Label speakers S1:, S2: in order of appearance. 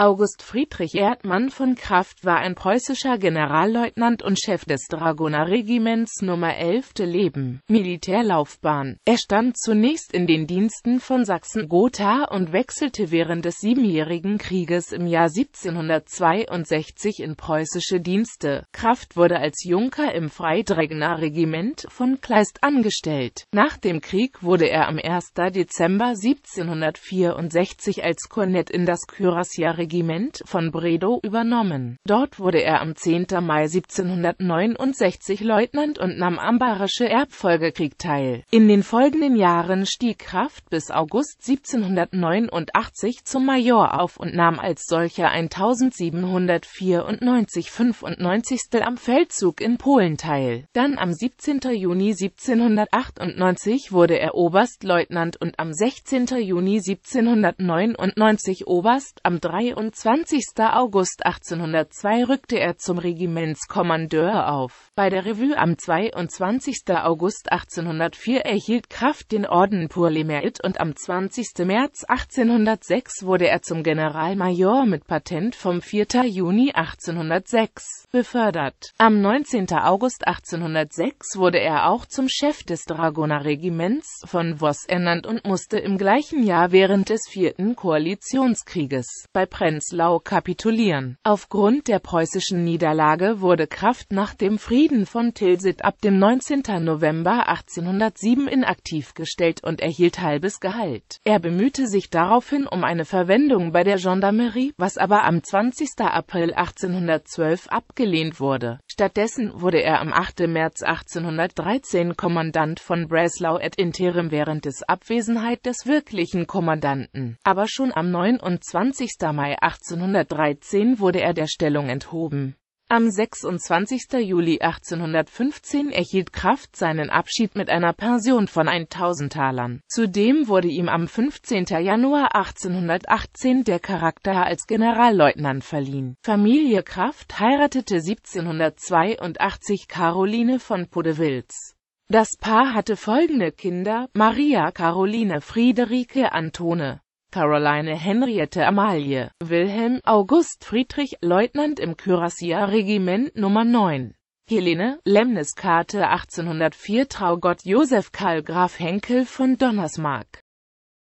S1: August Friedrich Erdmann von Kraft war ein preußischer Generalleutnant und Chef des Dragonerregiments Nummer 11. Leben. Militärlaufbahn Er stand zunächst in den Diensten von Sachsen-Gotha und wechselte während des Siebenjährigen Krieges im Jahr 1762 in preußische Dienste. Kraft wurde als Junker im Freidrägnerregiment von Kleist angestellt. Nach dem Krieg wurde er am 1. Dezember 1764 als Kornett in das Kürassierregiment Regiment von Bredow übernommen. Dort wurde er am 10. Mai 1769 Leutnant und nahm am Bayerische Erbfolgekrieg teil. In den folgenden Jahren stieg Kraft bis August 1789 zum Major auf und nahm als solcher 1794 95. am Feldzug in Polen teil. Dann am 17. Juni 1798 wurde er Oberstleutnant und am 16. Juni 1799 Oberst, am 23. 21. August 1802 rückte er zum Regimentskommandeur auf. Bei der Revue am 22. August 1804 erhielt Kraft den Orden pour le Mérite und am 20. März 1806 wurde er zum Generalmajor mit Patent vom 4. Juni 1806 befördert. Am 19. August 1806 wurde er auch zum Chef des Dragonerregiments von Voss ernannt und musste im gleichen Jahr während des Vierten Koalitionskrieges bei Presse Prenzlau kapitulieren. Aufgrund der preußischen Niederlage wurde Kraft nach dem Frieden von Tilsit ab dem 19. November 1807 inaktiv gestellt und erhielt halbes Gehalt. Er bemühte sich daraufhin um eine Verwendung bei der Gendarmerie, was aber am 20. April 1812 abgelehnt wurde. Stattdessen wurde er am 8. März 1813 Kommandant von Breslau et interim während des Abwesenheit des wirklichen Kommandanten. Aber schon am 29. Mai 1813 wurde er der Stellung enthoben. Am 26. Juli 1815 erhielt Kraft seinen Abschied mit einer Pension von 1000 Talern. Zudem wurde ihm am 15. Januar 1818 der Charakter als Generalleutnant verliehen. Familie Kraft heiratete 1782 Caroline von Podewils. Das Paar hatte folgende Kinder, Maria Caroline Friederike Antone Caroline Henriette Amalie Wilhelm August Friedrich Leutnant im Kürassier Regiment Nummer 9. Helene Lemniskarte 1804 Traugott Josef Karl Graf Henkel von Donnersmark